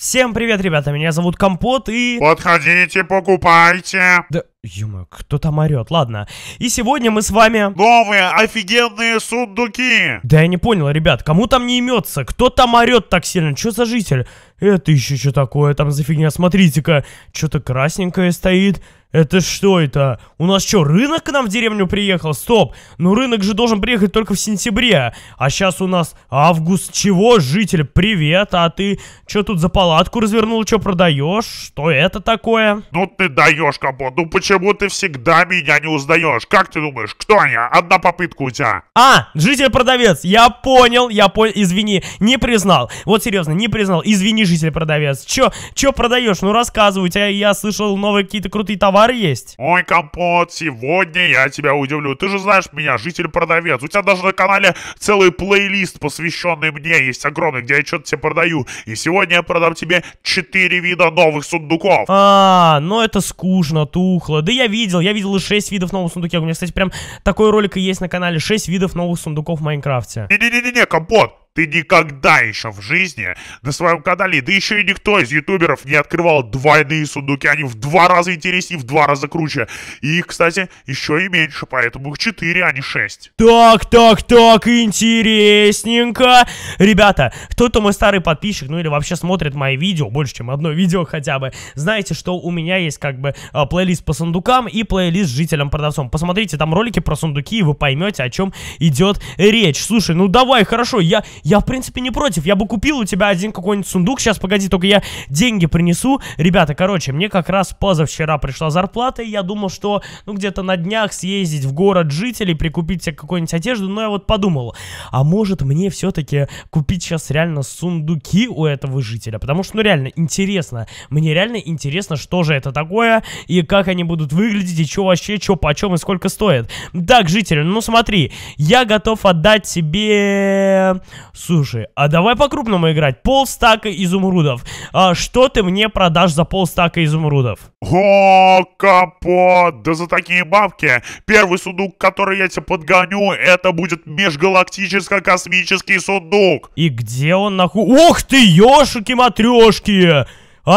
Всем привет, ребята, меня зовут Компот и... Подходите, покупайте. Да, Юма, кто там орет? Ладно. И сегодня мы с вами... Новые офигенные сундуки! Да я не понял, ребят, кому там не имется? Кто там орет так сильно? Что за житель? Это еще что такое там за фигня? Смотрите-ка, что-то красненькое стоит. Это что это? У нас что, рынок к нам в деревню приехал? Стоп! Ну рынок же должен приехать только в сентябре. А сейчас у нас август. Чего, житель? Привет, а ты что тут за палатку развернул? Что продаешь? Что это такое? Ну ты даешь, Капот. Ну почему ты всегда меня не узнаешь? Как ты думаешь, кто я? Одна попытка у тебя. А, житель-продавец. Я понял, я понял. Извини, не признал. Вот серьезно, не признал. Извини, житель-продавец. Чё, чё продаешь? Ну рассказывай. Я, я слышал новые какие-то крутые товары товар есть. Ой, Компот, сегодня я тебя удивлю. Ты же знаешь меня, житель-продавец. У тебя даже на канале целый плейлист, посвященный мне, есть огромный, где я что-то тебе продаю. И сегодня я продам тебе 4 вида новых сундуков. А, ну это скучно, тухло. Да я видел, я видел и 6 видов новых сундуков. У меня, кстати, прям такой ролик и есть на канале. 6 видов новых сундуков в Майнкрафте. Не-не-не-не, Компот, ты никогда еще в жизни на своем канале, да еще и никто из ютуберов не открывал двойные сундуки. Они в два раза интереснее, в два раза круче. И их, кстати, еще и меньше, поэтому их 4, а не 6. Так, так, так, интересненько. Ребята, кто-то мой старый подписчик, ну или вообще смотрит мои видео, больше, чем одно видео хотя бы, знаете, что у меня есть как бы а, плейлист по сундукам и плейлист с жителем-продавцом. Посмотрите там ролики про сундуки, и вы поймете, о чем идет речь. Слушай, ну давай, хорошо, я, я, в принципе, не против. Я бы купил у тебя один какой-нибудь сундук. Сейчас, погоди, только я деньги принесу. Ребята, короче, мне как раз позавчера пришла зарплата, и я думал, что, ну, где-то на днях съездить в город жителей, прикупить себе какую-нибудь одежду. Но я вот подумал, а может мне все-таки купить сейчас реально сундуки у этого жителя? Потому что, ну, реально интересно. Мне реально интересно, что же это такое, и как они будут выглядеть, и что вообще, что почем и сколько стоит. Так, житель, ну смотри, я готов отдать тебе... Слушай, а давай по-крупному играть. Полстака изумрудов. А что ты мне продашь за полстака изумрудов? О, капот! Да за такие бабки! Первый сундук, который я тебе подгоню, это будет межгалактическо-космический сундук! И где он нахуй? Ох ты, ёшики-матрёшки!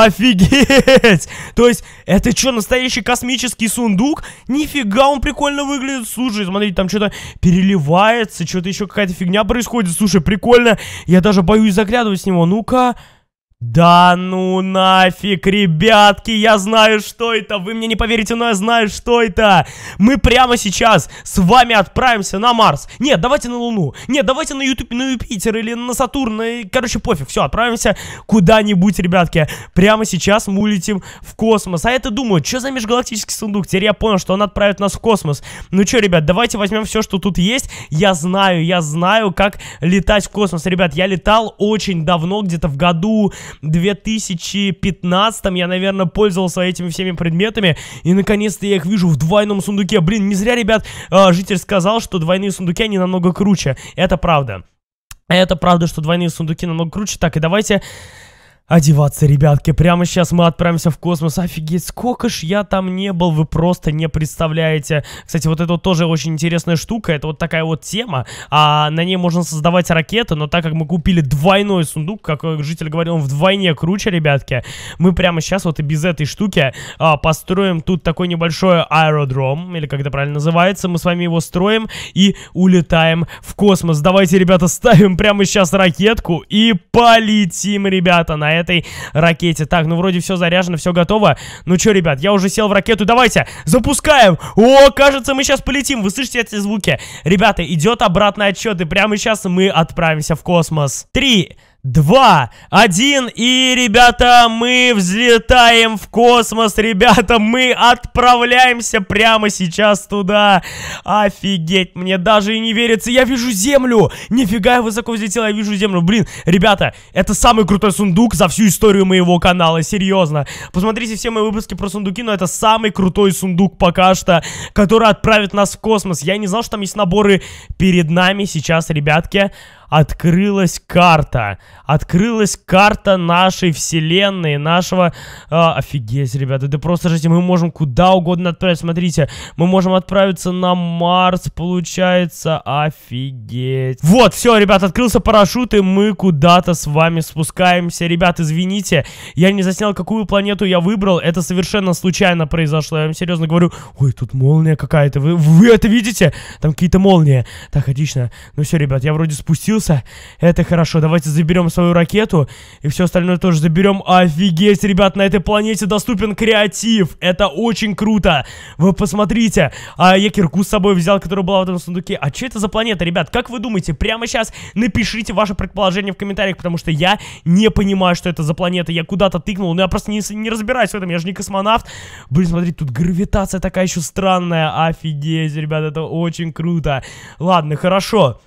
Офигеть! То есть, это что, настоящий космический сундук? Нифига, он прикольно выглядит. Слушай, смотрите, там что-то переливается, что-то еще какая-то фигня происходит. Слушай, прикольно. Я даже боюсь заглядывать с него. Ну-ка... Да ну нафиг, ребятки, я знаю, что это. Вы мне не поверите, но я знаю, что это. Мы прямо сейчас с вами отправимся на Марс. Нет, давайте на Луну. Нет, давайте на, Ютуб, на Юпитер или на Сатурн. И, короче, пофиг. Все, отправимся куда-нибудь, ребятки. Прямо сейчас мы улетим в космос. А это думаю, что за межгалактический сундук? Теперь я понял, что он отправит нас в космос. Ну что, ребят, давайте возьмем все, что тут есть. Я знаю, я знаю, как летать в космос. Ребят, я летал очень давно, где-то в году 2015 я, наверное, пользовался этими всеми предметами, и наконец-то я их вижу в двойном сундуке. Блин, не зря, ребят, а, житель сказал, что двойные сундуки, они намного круче. Это правда. Это правда, что двойные сундуки намного круче. Так, и давайте одеваться, ребятки. Прямо сейчас мы отправимся в космос. Офигеть, сколько ж я там не был, вы просто не представляете. Кстати, вот это вот тоже очень интересная штука. Это вот такая вот тема. А на ней можно создавать ракеты, но так как мы купили двойной сундук, как житель говорил, он вдвойне круче, ребятки, мы прямо сейчас вот и без этой штуки а, построим тут такой небольшой аэродром, или как это правильно называется. Мы с вами его строим и улетаем в космос. Давайте, ребята, ставим прямо сейчас ракетку и полетим, ребята, на этой ракете. Так, ну вроде все заряжено, все готово. Ну что, ребят, я уже сел в ракету, давайте, запускаем. О, кажется, мы сейчас полетим, вы слышите эти звуки? Ребята, идет обратный отчет, и прямо сейчас мы отправимся в космос. Три два, один, и, ребята, мы взлетаем в космос, ребята, мы отправляемся прямо сейчас туда. Офигеть, мне даже и не верится, я вижу землю, нифига я высоко взлетел, я вижу землю, блин, ребята, это самый крутой сундук за всю историю моего канала, серьезно. Посмотрите все мои выпуски про сундуки, но это самый крутой сундук пока что, который отправит нас в космос. Я не знал, что там есть наборы перед нами сейчас, ребятки открылась карта. Открылась карта нашей вселенной, нашего... А, офигеть, ребята, да просто ждите, мы можем куда угодно отправиться. Смотрите, мы можем отправиться на Марс, получается. Офигеть. Вот, все, ребят, открылся парашют, и мы куда-то с вами спускаемся. Ребят, извините, я не заснял, какую планету я выбрал. Это совершенно случайно произошло. Я вам серьезно говорю, ой, тут молния какая-то. Вы, вы это видите? Там какие-то молнии. Так, отлично. Ну все, ребят, я вроде спустился появился. Это хорошо. Давайте заберем свою ракету. И все остальное тоже заберем. Офигеть, ребят, на этой планете доступен креатив. Это очень круто. Вы посмотрите. А я кирку с собой взял, которая была в этом сундуке. А что это за планета, ребят? Как вы думаете? Прямо сейчас напишите ваше предположение в комментариях, потому что я не понимаю, что это за планета. Я куда-то тыкнул, но я просто не, не разбираюсь в этом. Я же не космонавт. Блин, смотрите, тут гравитация такая еще странная. Офигеть, ребят, это очень круто. Ладно, хорошо.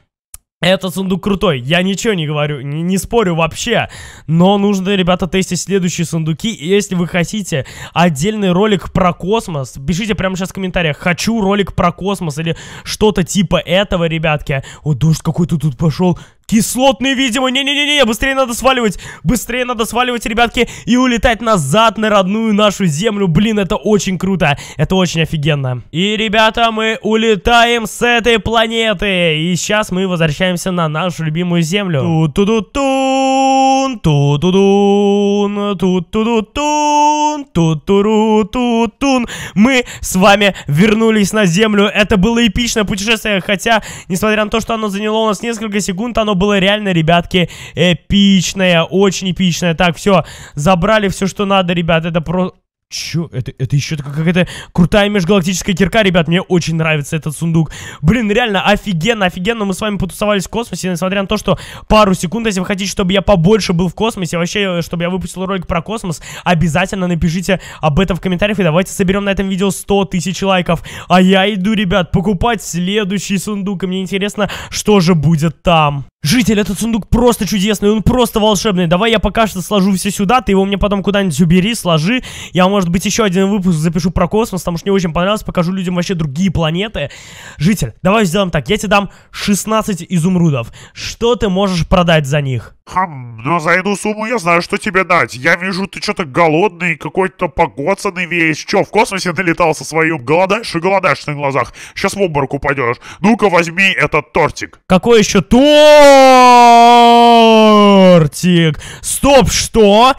Этот сундук крутой, я ничего не говорю, не, не спорю вообще. Но нужно, ребята, тестить следующие сундуки. И если вы хотите отдельный ролик про космос, пишите прямо сейчас в комментариях, хочу ролик про космос или что-то типа этого, ребятки. О, дождь какой-то тут пошел. Кислотный, видимо. Не-не-не, быстрее надо сваливать. Быстрее надо сваливать, ребятки, и улетать назад на родную нашу землю. Блин, это очень круто. Это очень офигенно. И, ребята, мы улетаем с этой планеты. И сейчас мы возвращаемся на нашу любимую землю. Ту-ту-ту-тун, ту-ту-тун, ту-ту-тун, ту-ту-ру-ту-тун. Мы с вами вернулись на землю. Это было эпичное путешествие, хотя, несмотря на то, что оно заняло у нас несколько секунд, оно было реально, ребятки, эпичное, очень эпичное. Так, все, забрали все, что надо, ребят, это просто... Чё? Это, это еще какая-то крутая межгалактическая кирка, ребят. Мне очень нравится этот сундук. Блин, реально, офигенно, офигенно. Мы с вами потусовались в космосе, несмотря на то, что пару секунд, если вы хотите, чтобы я побольше был в космосе, вообще, э, чтобы я выпустил ролик про космос, обязательно напишите об этом в комментариях. И давайте соберем на этом видео 100 тысяч лайков. А я иду, ребят, покупать следующий сундук. И мне интересно, что же будет там. Житель, этот сундук просто чудесный, он просто волшебный. Давай я пока что сложу все сюда, ты его мне потом куда-нибудь убери, сложи. Я, может быть, еще один выпуск запишу про космос, потому что мне очень понравилось, покажу людям вообще другие планеты. Житель, давай сделаем так, я тебе дам 16 изумрудов. Что ты можешь продать за них? Хм, но ну, за эту сумму я знаю, что тебе дать. Я вижу, ты что-то голодный, какой-то погоцанный весь. Че, в космосе налетал со своим? Голодаешь и голодаешь на глазах. Сейчас в обморок упадешь. Ну-ка, возьми этот тортик. Какой еще торт? Тортик. Стоп, что?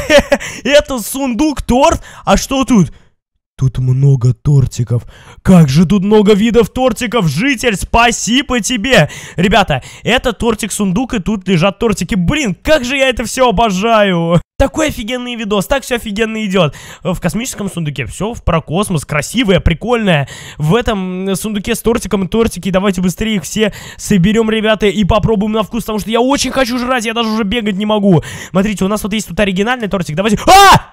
Это сундук торт? А что тут? Тут много тортиков. Как же тут много видов тортиков, житель, спасибо тебе. Ребята, это тортик-сундук, и тут лежат тортики. Блин, как же я это все обожаю. Такой офигенный видос, так все офигенно идет. В космическом сундуке все в про космос, красивое, прикольное. В этом сундуке с тортиком и тортики, давайте быстрее их все соберем, ребята, и попробуем на вкус, потому что я очень хочу жрать, я даже уже бегать не могу. Смотрите, у нас вот есть тут оригинальный тортик, давайте... А!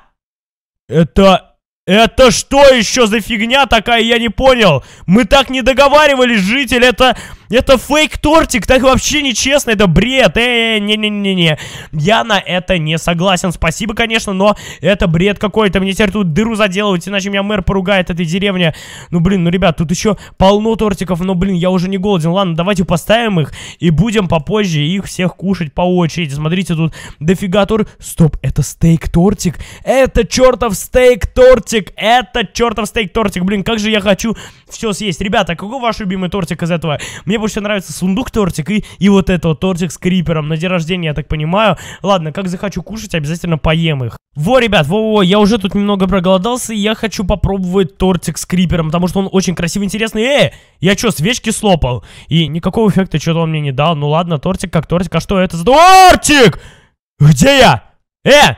Это... Это что еще за фигня такая, я не понял. Мы так не договаривались, житель, это... Это фейк-тортик, так вообще нечестно, это бред. Э, э, не-не-не-не. Я на это не согласен. Спасибо, конечно, но это бред какой-то. Мне теперь тут дыру заделывать, иначе меня мэр поругает этой деревни. Ну, блин, ну, ребят, тут еще полно тортиков, но, блин, я уже не голоден. Ладно, давайте поставим их и будем попозже их всех кушать по очереди. Смотрите, тут дофига тор... Стоп, это стейк-тортик? Это чертов стейк-тортик! Это чертов стейк-тортик! Блин, как же я хочу все съесть. Ребята, какой ваш любимый тортик из этого? Мне больше нравится сундук-тортик и, и вот это вот тортик с крипером. На день рождения, я так понимаю. Ладно, как захочу кушать, обязательно поем их. Во, ребят, во-во, я уже тут немного проголодался, и я хочу попробовать тортик с крипером, потому что он очень красивый, интересный. Эй, я что, свечки слопал? И никакого эффекта что-то он мне не дал. Ну ладно, тортик как тортик. А что это за... Тортик! Где я? Э,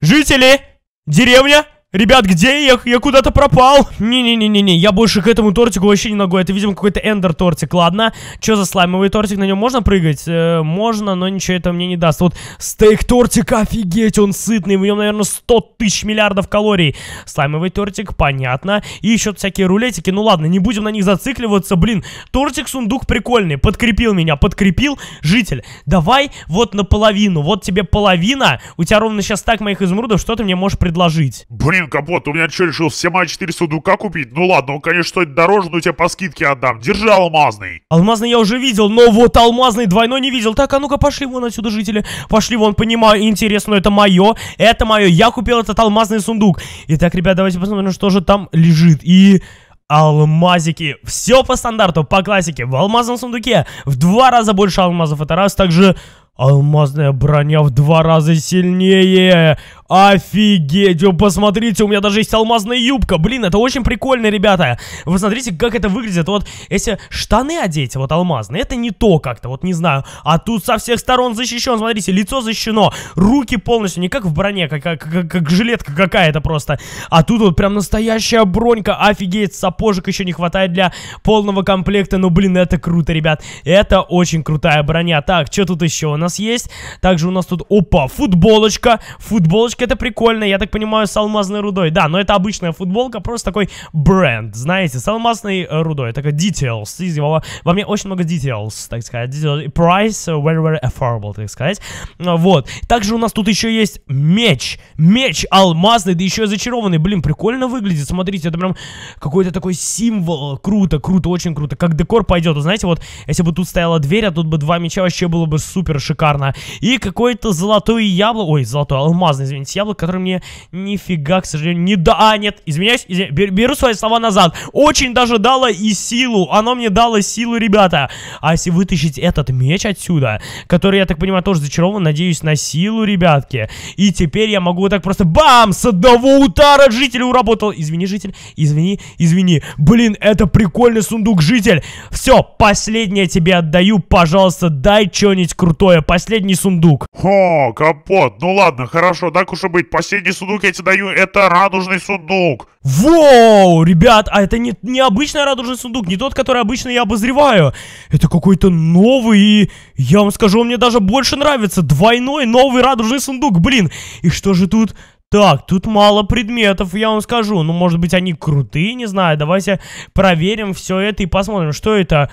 жители, деревня, Ребят, где я? Я куда-то пропал. Не-не-не-не-не, я больше к этому тортику вообще не ногой. Это, видимо, какой-то эндер-тортик. Ладно, что за слаймовый тортик? На нем можно прыгать? Э, можно, но ничего это мне не даст. Вот стейк-тортик, офигеть, он сытный. В нем, наверное, 100 тысяч миллиардов калорий. Слаймовый тортик, понятно. И еще всякие рулетики. Ну ладно, не будем на них зацикливаться. Блин, тортик-сундук прикольный. Подкрепил меня, подкрепил житель. Давай вот наполовину. Вот тебе половина. У тебя ровно сейчас так моих изумрудов. Что ты мне можешь предложить? Блин, Блин, Капот, у меня что, решил все мои 4 сундука купить? Ну ладно, он, ну, конечно, стоит дороже, но я тебе по скидке отдам. Держи алмазный. Алмазный я уже видел, но вот алмазный двойной не видел. Так, а ну-ка, пошли вон отсюда, жители. Пошли вон, понимаю, интересно, это мое, это мое. Я купил этот алмазный сундук. Итак, ребят, давайте посмотрим, что же там лежит. И... Алмазики. Все по стандарту, по классике. В алмазном сундуке в два раза больше алмазов. Это раз. Также Алмазная броня в два раза сильнее. Офигеть, вы посмотрите, у меня даже есть алмазная юбка. Блин, это очень прикольно, ребята. Вы смотрите, как это выглядит. Вот эти штаны одеть, вот алмазные, это не то как-то, вот не знаю. А тут со всех сторон защищен, смотрите, лицо защищено. Руки полностью, не как в броне, как, как, как, как жилетка какая-то просто. А тут вот прям настоящая бронька. Офигеть, сапожек еще не хватает для полного комплекта. Ну, блин, это круто, ребят. Это очень крутая броня. Так, что тут еще у нас есть? Также у нас тут, опа, футболочка. Футболочка футболочка, это прикольно, я так понимаю, с алмазной рудой. Да, но это обычная футболка, просто такой бренд, знаете, с алмазной э, рудой. Такой details. Во, во мне очень много details, так сказать. Details. Price э, very, very affordable, так сказать. Э, вот. Также у нас тут еще есть меч. Меч алмазный, да еще и зачарованный. Блин, прикольно выглядит. Смотрите, это прям какой-то такой символ. Круто, круто, очень круто. Как декор пойдет. Знаете, вот, если бы тут стояла дверь, а тут бы два меча, вообще было бы супер шикарно. И какой-то золотой яблоко. Ой, золотой, алмазный, извините какое-нибудь яблоко, которое мне нифига, к сожалению, не да... А, нет, извиняюсь, извиняюсь, беру свои слова назад. Очень даже дало и силу. Оно мне дало силу, ребята. А если вытащить этот меч отсюда, который, я так понимаю, тоже зачарован, надеюсь, на силу, ребятки. И теперь я могу вот так просто... Бам! С одного удара жителю уработал. Извини, житель, извини, извини. Блин, это прикольный сундук, житель. Все, последнее тебе отдаю, пожалуйста, дай что-нибудь крутое. Последний сундук. О, капот, ну ладно, хорошо, Так уж и быть. Последний сундук я тебе даю, это радужный сундук. Воу, ребят, а это не, не обычный радужный сундук, не тот, который обычно я обозреваю. Это какой-то новый, и я вам скажу, он мне даже больше нравится. Двойной новый радужный сундук, блин. И что же тут? Так, тут мало предметов, я вам скажу. Ну, может быть, они крутые, не знаю. Давайте проверим все это и посмотрим, что это.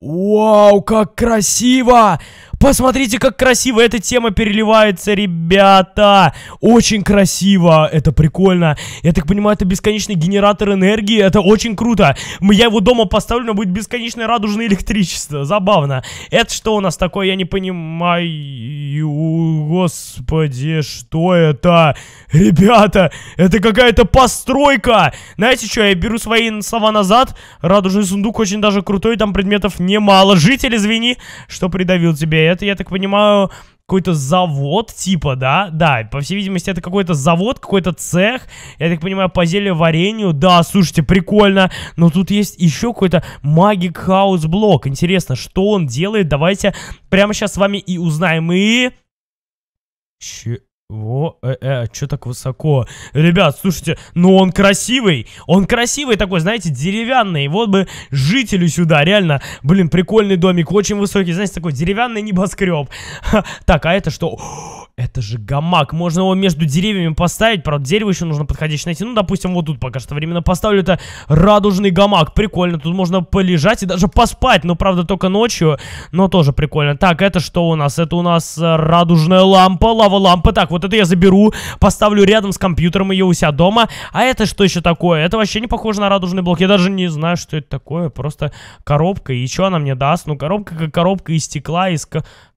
Вау, как красиво! Посмотрите, как красиво эта тема переливается, ребята. Очень красиво. Это прикольно. Я так понимаю, это бесконечный генератор энергии. Это очень круто. Я его дома поставлю, но будет бесконечное радужное электричество. Забавно. Это что у нас такое? Я не понимаю. Господи, что это? Ребята, это какая-то постройка. Знаете что, я беру свои слова назад. Радужный сундук очень даже крутой. Там предметов немало. Житель, извини, что придавил тебе это, я так понимаю, какой-то завод, типа, да? Да, по всей видимости, это какой-то завод, какой-то цех. Я так понимаю, по зелье варенью. Да, слушайте, прикольно. Но тут есть еще какой-то магик хаус блок. Интересно, что он делает? Давайте прямо сейчас с вами и узнаем. И... Че... Во, э, э, а что так высоко? Ребят, слушайте, ну он красивый. Он красивый такой, знаете, деревянный. Вот бы жителю сюда, реально. Блин, прикольный домик, очень высокий. Знаете, такой деревянный небоскреб. так, а это что? это же гамак. Можно его между деревьями поставить. Правда, дерево еще нужно подходящее найти. Ну, допустим, вот тут пока что временно поставлю. Это радужный гамак. Прикольно, тут можно полежать и даже поспать. Ну, правда, только ночью, но тоже прикольно. Так, это что у нас? Это у нас э, радужная лампа, лава-лампа. Так, вот вот это я заберу, поставлю рядом с компьютером ее у себя дома. А это что еще такое? Это вообще не похоже на радужный блок. Я даже не знаю, что это такое. Просто коробка. И что она мне даст? Ну, коробка как коробка из стекла, из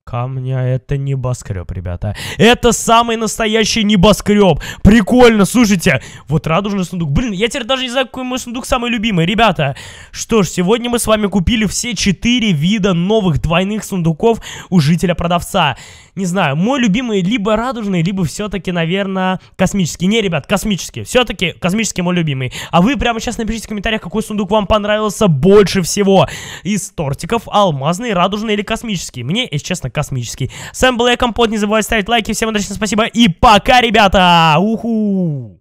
камня. Это небоскреб, ребята. Это самый настоящий небоскреб. Прикольно, слушайте. Вот радужный сундук. Блин, я теперь даже не знаю, какой мой сундук самый любимый. Ребята, что ж, сегодня мы с вами купили все четыре вида новых двойных сундуков у жителя-продавца. Не знаю, мой любимый либо радужный, либо все-таки, наверное, космический. Не, ребят, космический. Все-таки космический мой любимый. А вы прямо сейчас напишите в комментариях, какой сундук вам понравился больше всего. Из тортиков, алмазный, радужный или космический. Мне, если честно, космический. Сэм Блэком под не забывай ставить лайки. Всем удачи, спасибо и пока, ребята! Уху!